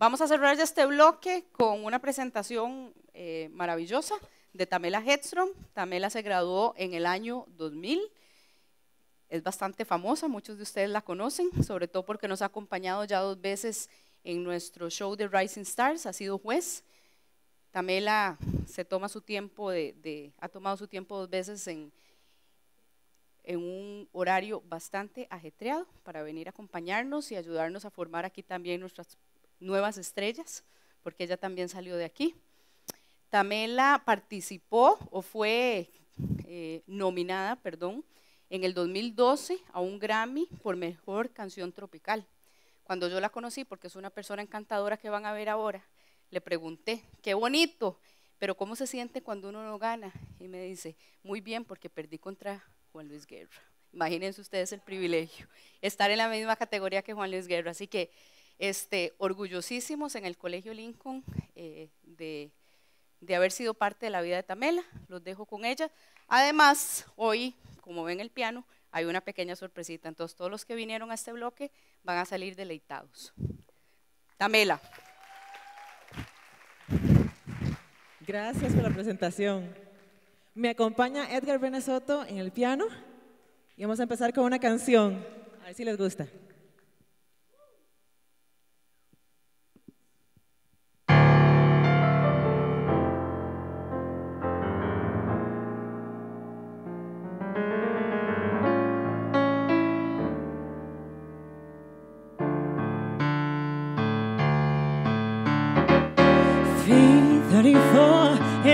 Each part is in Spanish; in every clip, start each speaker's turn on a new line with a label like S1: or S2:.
S1: Vamos a cerrar este bloque con una presentación eh, maravillosa de Tamela Hedstrom. Tamela se graduó en el año 2000. Es bastante famosa, muchos de ustedes la conocen, sobre todo porque nos ha acompañado ya dos veces en nuestro show de Rising Stars, ha sido juez. Tamela se toma su tiempo ha tomado su tiempo dos veces en, un horario bastante ajetreado para venir a acompañarnos y ayudarnos a formar aquí también nuestras Nuevas Estrellas, porque ella también salió de aquí. Tamela participó o fue eh, nominada, perdón, en el 2012 a un Grammy por Mejor Canción Tropical. Cuando yo la conocí, porque es una persona encantadora que van a ver ahora, le pregunté, qué bonito, pero ¿cómo se siente cuando uno no gana? Y me dice, muy bien, porque perdí contra Juan Luis Guerra. Imagínense ustedes el privilegio, estar en la misma categoría que Juan Luis Guerra. Así que este, orgullosísimos en el Colegio Lincoln eh, de, haber sido parte de la vida de Tamela. Los dejo con ella. Además, hoy, como ven el piano, hay una pequeña sorpresita. Entonces, todos los que vinieron a este bloque van a salir deleitados. Tamela. Gracias por la
S2: presentación. Me acompaña Edgar Venezoto en el piano y vamos a empezar con una canción. A ver si les gusta.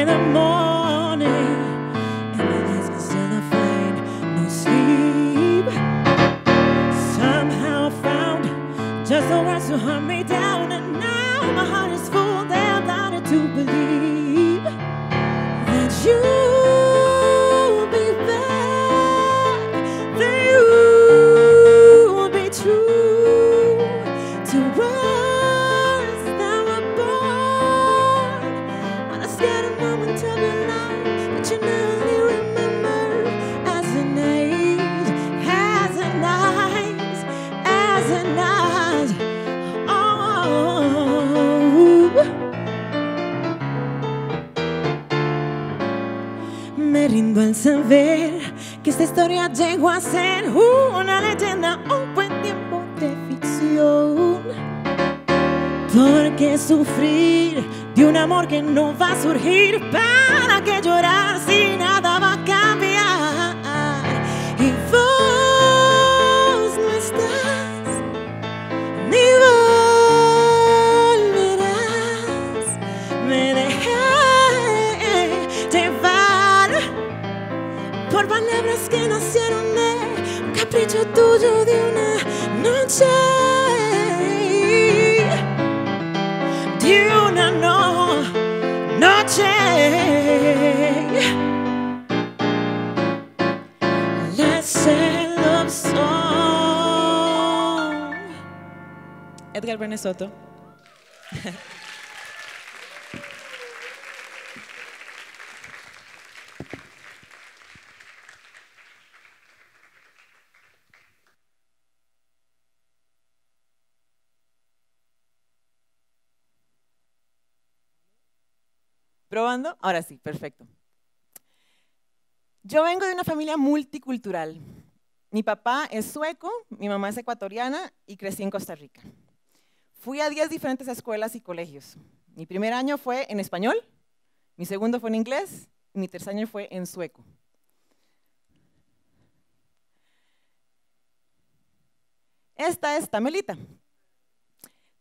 S3: the morning, and my eyes still no sleep. Somehow found just the words to hunt me down, and now my heart is full, to believe that you. saber que esta historia llegó a ser una leyenda, un buen tiempo de ficción. Porque sufrir de un amor que no va a surgir? ¿Para que llorar
S2: Venezuela. ¿Probando? Ahora sí, perfecto. Yo vengo de una familia multicultural. Mi papá es sueco, mi mamá es ecuatoriana y crecí en Costa Rica. Fui a 10 diferentes escuelas y colegios. Mi primer año fue en español, mi segundo fue en inglés, y mi tercer año fue en sueco. Esta es Tamelita.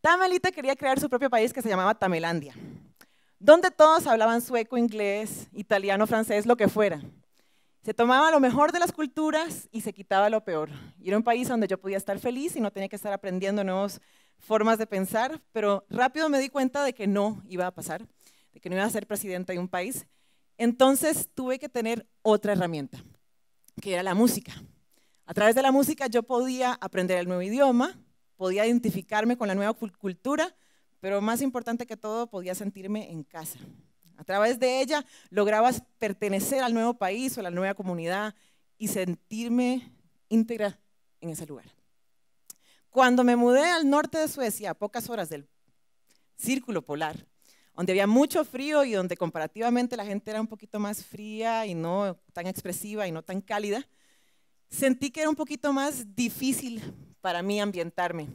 S2: Tamelita quería crear su propio país que se llamaba Tamelandia, donde todos hablaban sueco, inglés, italiano, francés, lo que fuera. Se tomaba lo mejor de las culturas y se quitaba lo peor. Y era un país donde yo podía estar feliz y no tenía que estar aprendiendo nuevos formas de pensar, pero rápido me di cuenta de que no iba a pasar, de que no iba a ser presidenta de un país. Entonces tuve que tener otra herramienta, que era la música. A través de la música yo podía aprender el nuevo idioma, podía identificarme con la nueva cultura, pero más importante que todo, podía sentirme en casa. A través de ella lograbas pertenecer al nuevo país o a la nueva comunidad y sentirme íntegra en ese lugar. Cuando me mudé al norte de Suecia, a pocas horas del círculo polar, donde había mucho frío y donde comparativamente la gente era un poquito más fría y no tan expresiva y no tan cálida, sentí que era un poquito más difícil para mí ambientarme.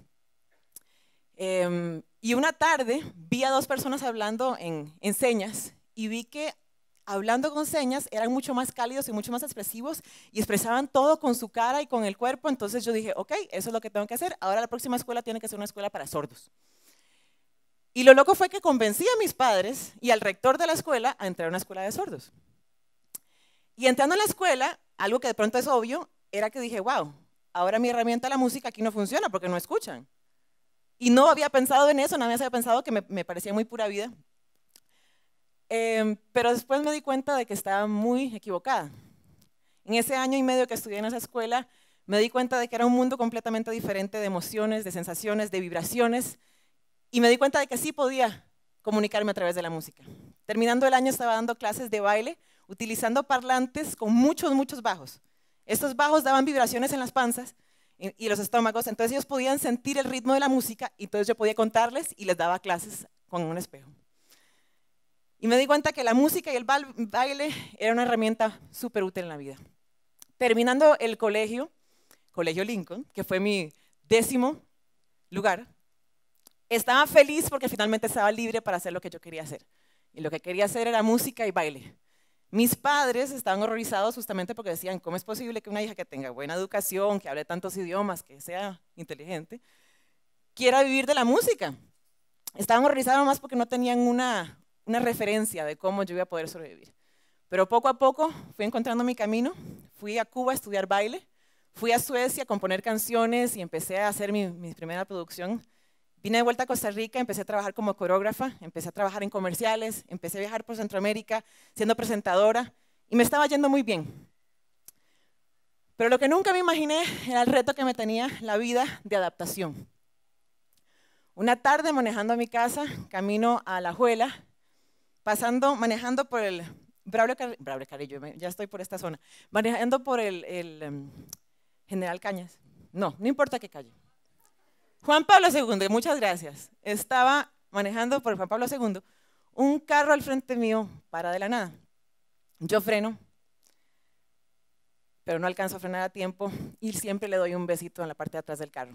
S2: Em, y una tarde vi a dos personas hablando en, en señas y vi que hablando con señas, eran mucho más cálidos y mucho más expresivos y expresaban todo con su cara y con el cuerpo. Entonces yo dije, ok, eso es lo que tengo que hacer. Ahora la próxima escuela tiene que ser una escuela para sordos. Y lo loco fue que convencí a mis padres y al rector de la escuela a entrar a una escuela de sordos. Y entrando a la escuela, algo que de pronto es obvio, era que dije, wow, ahora mi herramienta la música aquí no funciona porque no escuchan. Y no había pensado en eso, nada más había pensado que me parecía muy pura vida, Em, pero después me di cuenta de que estaba muy equivocada. En ese año y medio que estudié en esa escuela, me di cuenta de que era un mundo completamente diferente de emociones, de sensaciones, de vibraciones, y me di cuenta de que sí podía comunicarme a través de la música. Terminando el año estaba dando clases de baile utilizando parlantes con muchos, muchos bajos. Estos bajos daban vibraciones en las panzas y, y los estómagos, entonces ellos podían sentir el ritmo de la música y entonces yo podía contarles y les daba clases con un espejo. Y me di cuenta que la música y el baile era una herramienta súper útil en la vida. Terminando el colegio, Colegio Lincoln, que fue mi décimo lugar, estaba feliz porque finalmente estaba libre para hacer lo que yo quería hacer. Y lo que quería hacer era música y baile. Mis padres estaban horrorizados justamente porque decían, ¿cómo es posible que una hija que tenga buena educación, que hable tantos idiomas, que sea inteligente, quiera vivir de la música? Estaban horrorizados más porque no tenían una, una referencia de cómo yo iba a poder sobrevivir. Pero poco a poco fui encontrando mi camino, fui a Cuba a estudiar baile, fui a Suecia a componer canciones y empecé a hacer mi, primera producción. Vine de vuelta a Costa Rica, empecé a trabajar como coreógrafa, empecé a trabajar en comerciales, empecé a viajar por Centroamérica siendo presentadora y me estaba yendo muy bien. Pero lo que nunca me imaginé era el reto que me tenía la vida de adaptación. Una tarde manejando a mi casa, camino a la Juela, pasando, manejando por el Braulio, Carrillo, ya estoy por esta zona, manejando por el, em, General Cañas. No, no importa qué calle. Juan Pablo II, muchas gracias. Estaba manejando por Juan Pablo II, un carro al frente mío para de la nada. Yo freno, pero no alcanzo a frenar a tiempo y siempre le doy un besito en la parte de atrás del carro.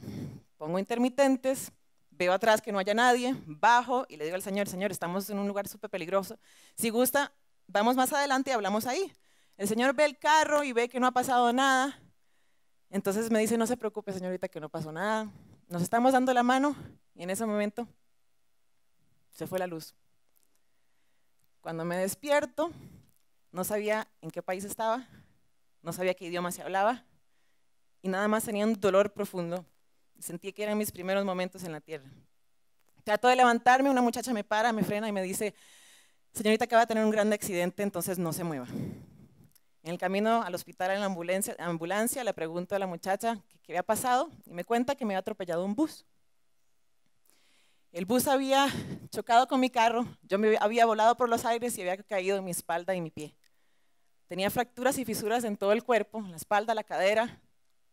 S2: Pongo intermitentes, veo atrás que no haya nadie, bajo y le digo al Señor, Señor, estamos en un lugar súper peligroso. Si gusta, vamos más adelante y hablamos ahí. El Señor ve el carro y ve que no ha pasado nada. Entonces me dice, no se preocupe, señorita, que no pasó nada. Nos estamos dando la mano y en ese momento se fue la luz. Cuando me despierto, no sabía en qué país estaba, no sabía qué idioma se hablaba y nada más tenía un dolor profundo Sentí que eran mis primeros momentos en la tierra. Trato de levantarme, una muchacha me para, me frena y me dice, señorita acaba de tener un gran accidente, entonces no se mueva. En el camino al hospital en la ambulancia, ambulancia le pregunto a la muchacha qué había pasado y me cuenta que me había atropellado un bus. El bus había chocado con mi carro, yo me había volado por los aires y había caído en mi espalda y mi pie. Tenía fracturas y fisuras en todo el cuerpo, la espalda, la cadera,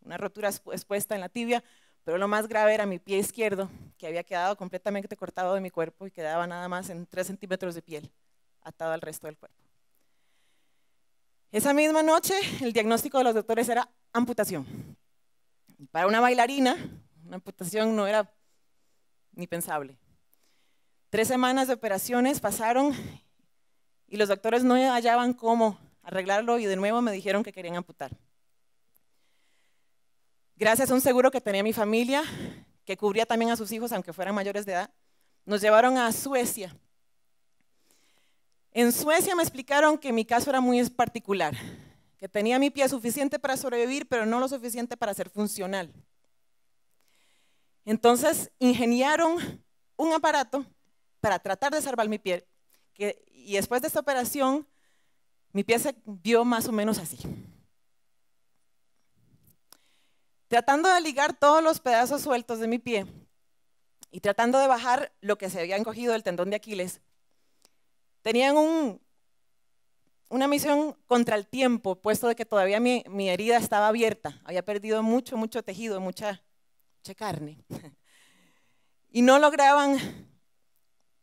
S2: una rotura expuesta en la tibia, pero lo más grave era mi pie izquierdo, que había quedado completamente cortado de mi cuerpo y quedaba nada más en 3 centímetros de piel, atado al resto del cuerpo. Esa misma noche, el diagnóstico de los doctores era amputación. Para una bailarina, una amputación no era ni pensable. Tres semanas de operaciones pasaron y los doctores no hallaban cómo arreglarlo y de nuevo me dijeron que querían amputar. Gracias a un seguro que tenía mi familia, que cubría también a sus hijos, aunque fueran mayores de edad, nos llevaron a Suecia. En Suecia me explicaron que mi caso era muy particular, que tenía mi pie suficiente para sobrevivir, pero no lo suficiente para ser funcional. Entonces ingeniaron un aparato para tratar de salvar mi pie, y después de esta operación, mi pie se vio más o menos así tratando de ligar todos los pedazos sueltos de mi pie y tratando de bajar lo que se había encogido del tendón de Aquiles. Tenían un, una misión contra el tiempo, puesto de que todavía mi, herida estaba abierta, había perdido mucho, mucho tejido, mucha, mucha carne. Y no lograban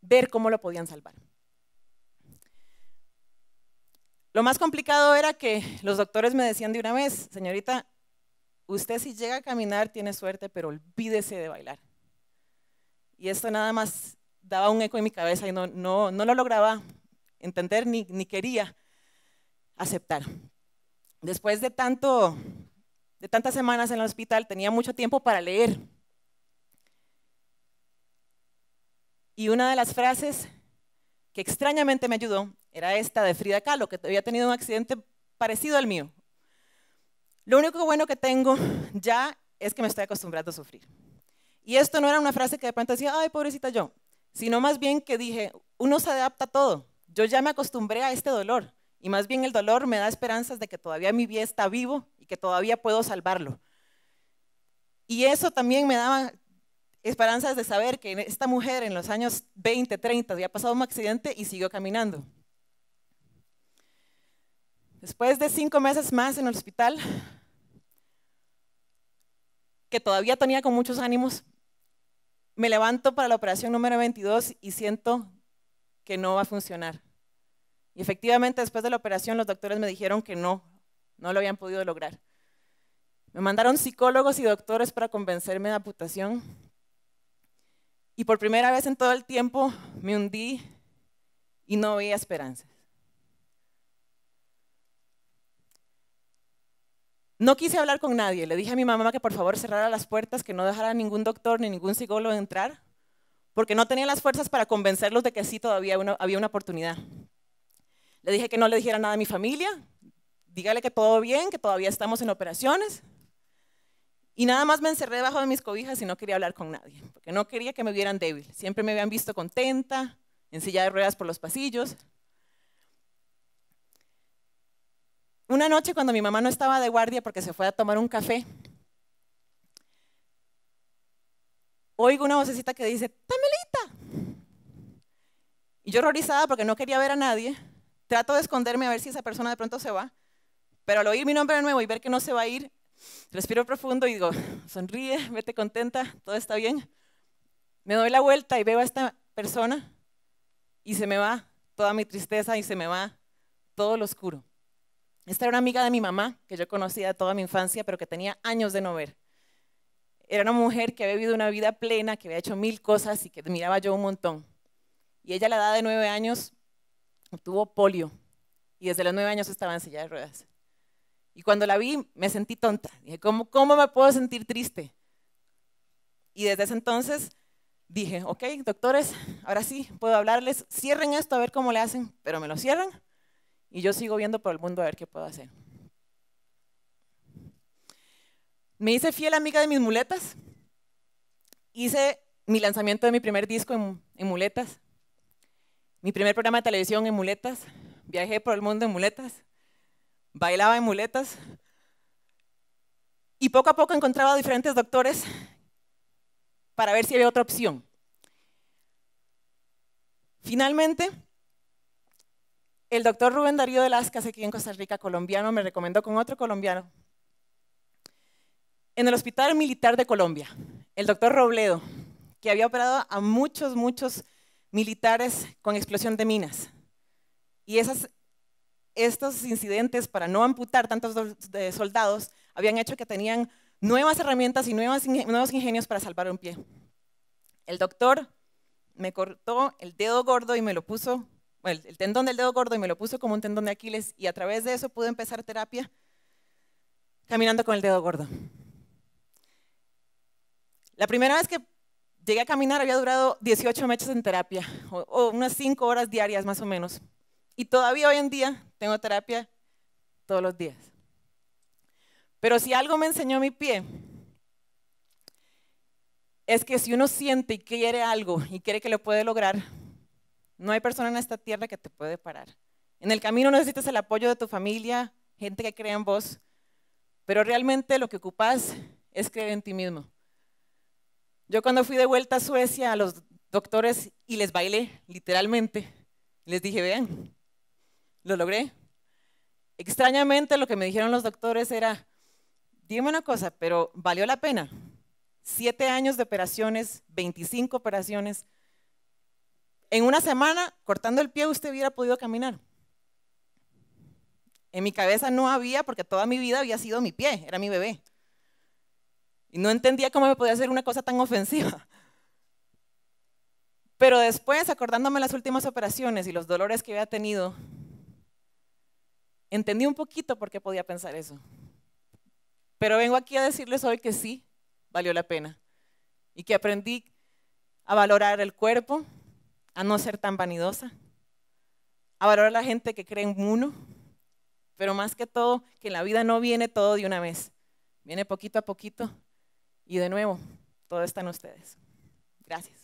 S2: ver cómo lo podían salvar. Lo más complicado era que los doctores me decían de una vez, señorita, Usted si llega a caminar tiene suerte, pero olvídese de bailar. Y esto nada más daba un eco en mi cabeza y no, lo lograba entender ni, quería aceptar. Después de, tanto, de tantas semanas en el hospital tenía mucho tiempo para leer. Y una de las frases que extrañamente me ayudó era esta de Frida Kahlo, que había tenido un accidente parecido al mío, lo único bueno que tengo ya es que me estoy acostumbrando a sufrir. Y esto no era una frase que de pronto decía, ay, pobrecita yo, sino más bien que dije, uno se adapta a todo. Yo ya me acostumbré a este dolor y más bien el dolor me da esperanzas de que todavía mi vida está vivo y que todavía puedo salvarlo. Y eso también me daba esperanzas de saber que esta mujer en los años 20, 30 había pasado un accidente y siguió caminando. Después de cinco meses más en el hospital, que todavía tenía con muchos ánimos, me levanto para la operación número 22 y siento que no va a funcionar. Y efectivamente, después de la operación, los doctores me dijeron que no, no lo habían podido lograr. Me mandaron psicólogos y doctores para convencerme de amputación. Y por primera vez en todo el tiempo me hundí y no veía esperanza. No quise hablar con nadie. Le dije a mi mamá que por favor cerrara las puertas, que no dejara a ningún doctor ni ningún psicólogo entrar, porque no tenía las fuerzas para convencerlos de que sí todavía había una oportunidad. Le dije que no le dijera nada a mi familia, dígale que todo bien, que todavía estamos en operaciones. Y nada más me encerré debajo de mis cobijas y no quería hablar con nadie, porque no quería que me vieran débil. Siempre me habían visto contenta, en silla de ruedas por los pasillos. Una noche cuando mi mamá no estaba de guardia porque se fue a tomar un café, oigo una vocecita que dice, Pamelita. Y yo horrorizada porque no quería ver a nadie, trato de esconderme a ver si esa persona de pronto se va, pero al oír mi nombre de nuevo y ver que no se va a ir, respiro profundo y digo, sonríe, vete contenta, todo está bien. Me doy la vuelta y veo a esta persona y se me va toda mi tristeza y se me va todo lo oscuro. Esta era una amiga de mi mamá, que yo conocía toda mi infancia, pero que tenía años de no ver. Era una mujer que había vivido una vida plena, que había hecho mil cosas y que admiraba yo un montón. Y ella a la edad de nueve años tuvo polio y desde los nueve años estaba en silla de ruedas. Y cuando la vi me sentí tonta. Dije, ¿cómo, cómo me puedo sentir triste? Y desde ese entonces dije, ok, doctores, ahora sí, puedo hablarles, cierren esto a ver cómo le hacen, pero me lo cierran y yo sigo viendo por el mundo a ver qué puedo hacer. Me hice fiel amiga de mis muletas. Hice mi lanzamiento de mi primer disco en, muletas. Mi primer programa de televisión en muletas. Viajé por el mundo en muletas. Bailaba en muletas. Y poco a poco encontraba a diferentes doctores para ver si había otra opción. Finalmente, el doctor Rubén Darío de Lascas, aquí en Costa Rica, colombiano, me recomendó con otro colombiano. En el Hospital Militar de Colombia, el doctor Robledo, que había operado a muchos, muchos militares con explosión de minas. Y esas, estos incidentes, para no amputar tantos soldados, habían hecho que tenían nuevas herramientas y nuevos ingenios para salvar un pie. El doctor me cortó el dedo gordo y me lo puso bueno, el tendón del dedo gordo y me lo puso como un tendón de Aquiles y a través de eso pude empezar terapia caminando con el dedo gordo. La primera vez que llegué a caminar había durado 18 meses en terapia, o, unas 5 horas diarias más o menos. Y todavía hoy en día tengo terapia todos los días. Pero si algo me enseñó mi pie, es que si uno siente y quiere algo y quiere que lo puede lograr, no hay persona en esta tierra que te puede parar. En el camino necesitas el apoyo de tu familia, gente que cree en vos, pero realmente lo que ocupas es creer en ti mismo. Yo cuando fui de vuelta a Suecia a los doctores y les bailé, literalmente, les dije, vean, lo logré. Extrañamente lo que me dijeron los doctores era, dime una cosa, pero valió la pena. Siete años de operaciones, 25 operaciones, en una semana, cortando el pie, usted hubiera podido caminar. En mi cabeza no había, porque toda mi vida había sido mi pie, era mi bebé. Y no entendía cómo me podía hacer una cosa tan ofensiva. Pero después, acordándome las últimas operaciones y los dolores que había tenido, entendí un poquito por qué podía pensar eso. Pero vengo aquí a decirles hoy que sí, valió la pena. Y que aprendí a valorar el cuerpo, a no ser tan vanidosa, a valorar a la gente que cree en uno, pero más que todo, que la vida no viene todo de una vez, viene poquito a poquito y de nuevo, todo está en ustedes. Gracias.